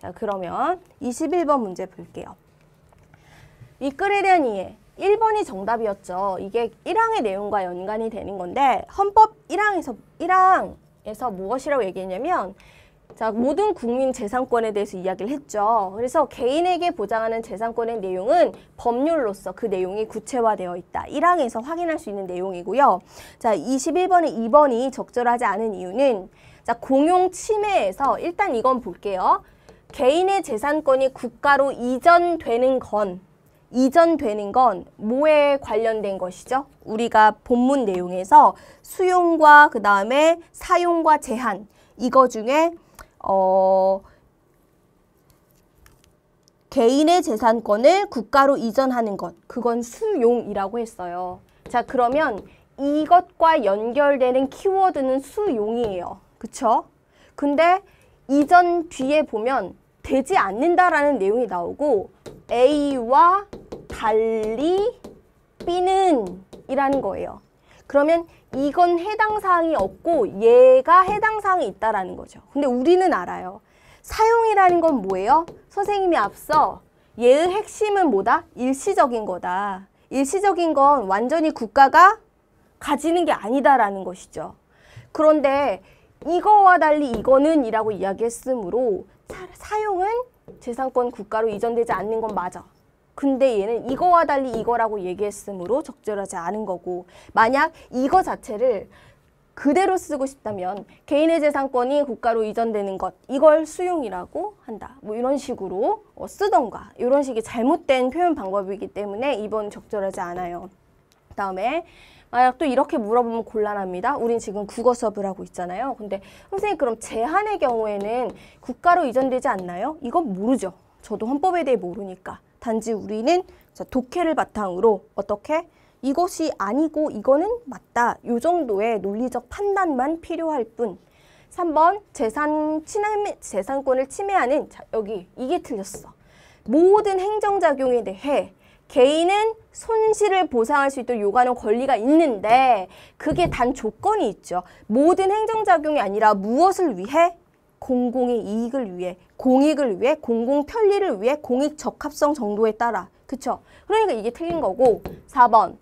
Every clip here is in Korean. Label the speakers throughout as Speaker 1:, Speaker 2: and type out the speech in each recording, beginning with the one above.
Speaker 1: 자, 그러면 21번 문제 볼게요. 이끌으려는 이해. 1번이 정답이었죠. 이게 1항의 내용과 연관이 되는 건데 헌법 1항에서 1항에서 무엇이라고 얘기했냐면 자, 모든 국민 재산권에 대해서 이야기를 했죠. 그래서 개인에게 보장하는 재산권의 내용은 법률로서 그 내용이 구체화되어 있다. 1항에서 확인할 수 있는 내용이고요. 자, 21번에 2번이 적절하지 않은 이유는 자, 공용 침해에서 일단 이건 볼게요. 개인의 재산권이 국가로 이전되는 건 이전되는 건 뭐에 관련된 것이죠? 우리가 본문 내용에서 수용과 그 다음에 사용과 제한 이거 중에 어 개인의 재산권을 국가로 이전하는 것 그건 수용이라고 했어요. 자 그러면 이것과 연결되는 키워드는 수용이에요. 그쵸? 근데 이전 뒤에 보면 되지 않는다라는 내용이 나오고 A와 달리 B는 이라는 거예요. 그러면 이건 해당 사항이 없고 얘가 해당 사항이 있다라는 거죠. 근데 우리는 알아요. 사용이라는 건 뭐예요? 선생님이 앞서 얘의 핵심은 뭐다? 일시적인 거다. 일시적인 건 완전히 국가가 가지는 게 아니다라는 것이죠. 그런데 이거와 달리 이거는 이라고 이야기했으므로 사, 용은 재산권 국가로 이전되지 않는 건 맞아. 근데 얘는 이거와 달리 이거라고 얘기했으므로 적절하지 않은 거고 만약 이거 자체를 그대로 쓰고 싶다면 개인의 재산권이 국가로 이전되는 것 이걸 수용이라고 한다. 뭐 이런 식으로 어, 쓰던가 이런 식의 잘못된 표현 방법이기 때문에 이번 적절하지 않아요. 다음에 만약 또 이렇게 물어보면 곤란합니다. 우린 지금 국어 수업을 하고 있잖아요. 근데 선생님 그럼 제한의 경우에는 국가로 이전되지 않나요? 이건 모르죠. 저도 헌법에 대해 모르니까. 단지 우리는 독해를 바탕으로 어떻게 이것이 아니고 이거는 맞다. 요 정도의 논리적 판단만 필요할 뿐. 3번 재산 침해, 재산권을 침해하는 자, 여기 이게 틀렸어. 모든 행정작용에 대해 개인은 손실을 보상할 수 있도록 요구하는 권리가 있는데 그게 단 조건이 있죠. 모든 행정작용이 아니라 무엇을 위해? 공공의 이익을 위해, 공익을 위해, 공공 편리를 위해, 공익 적합성 정도에 따라. 그쵸? 그러니까 이게 틀린 거고 4번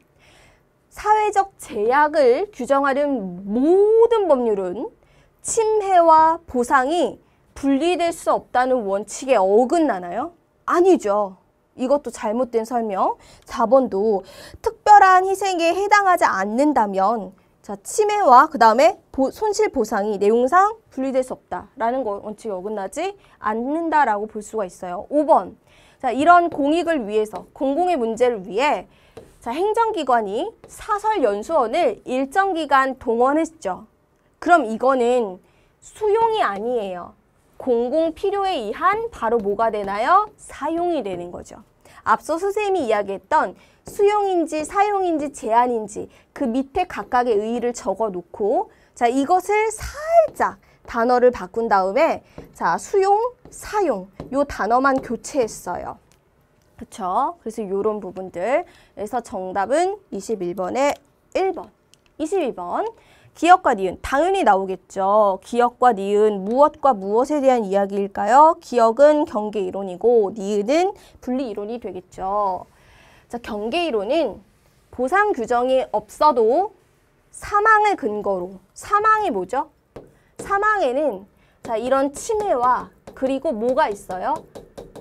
Speaker 1: 사회적 제약을 규정하는 모든 법률은 침해와 보상이 분리될 수 없다는 원칙에 어긋나나요? 아니죠. 이것도 잘못된 설명. 4번도 특별한 희생에 해당하지 않는다면 자, 침해와 그 다음에 손실 보상이 내용상 분리될 수 없다라는 원칙에 어긋나지 않는다라고 볼 수가 있어요. 5번. 자, 이런 공익을 위해서, 공공의 문제를 위해 자, 행정기관이 사설 연수원을 일정 기간 동원했죠. 그럼 이거는 수용이 아니에요. 공공 필요에 의한 바로 뭐가 되나요? 사용이 되는 거죠. 앞서 선생님이 이야기했던 수용인지 사용인지 제한인지 그 밑에 각각의 의의를 적어놓고 자 이것을 살짝 단어를 바꾼 다음에 자 수용, 사용 요 단어만 교체했어요. 그렇죠? 그래서 이런 부분들 그서 정답은 21번에 1번 22번 기억과 니은 당연히 나오겠죠. 기억과 니은 무엇과 무엇에 대한 이야기일까요? 기억은 경계 이론이고 니은은 분리 이론이 되겠죠. 자, 경계 이론은 보상 규정이 없어도 사망을 근거로 사망이 뭐죠? 사망에는 자, 이런 침해와 그리고 뭐가 있어요?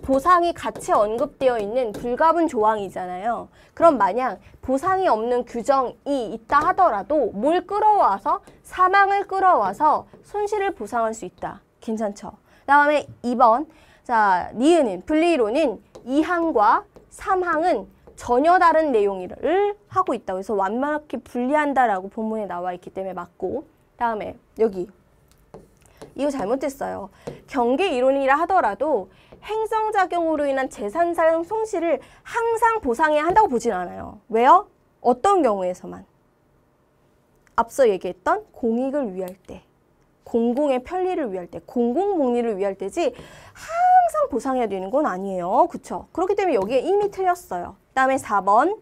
Speaker 1: 보상이 같이 언급되어 있는 불가분 조항이잖아요. 그럼 만약 보상이 없는 규정이 있다 하더라도 뭘 끌어와서 사망을 끌어와서 손실을 보상할 수 있다. 괜찮죠? 다음에 2번 자 니은인 분리이론인 2항과 3항은 전혀 다른 내용을 하고 있다. 그래서 완벽히 분리한다라고 본문에 나와 있기 때문에 맞고 다음에 여기 이거 잘못됐어요. 경계 이론이라 하더라도 행성작용으로 인한 재산 사용 손실을 항상 보상해야 한다고 보진 않아요. 왜요? 어떤 경우에서만. 앞서 얘기했던 공익을 위할 때, 공공의 편리를 위할 때, 공공 복리를 위할 때지 항상 보상해야 되는 건 아니에요. 그렇죠? 그렇기 때문에 여기에 이미 틀렸어요. 그다음에 4번.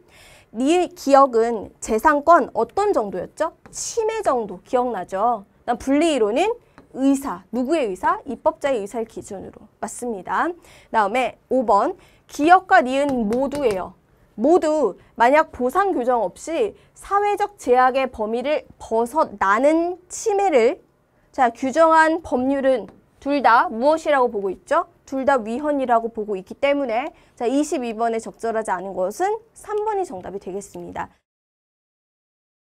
Speaker 1: 네 기억은 재산권 어떤 정도였죠? 침해 정도 기억나죠? 난 분리이론은 의사, 누구의 의사? 입법자의 의사를 기준으로. 맞습니다. 다음에 5번 기업과 니은 모두예요. 모두 만약 보상 규정 없이 사회적 제약의 범위를 벗어나는 침해를 자 규정한 법률은 둘 다 무엇이라고 보고 있죠? 둘 다 위헌이라고 보고 있기 때문에 자 22번에 적절하지 않은 것은 3번이 정답이 되겠습니다.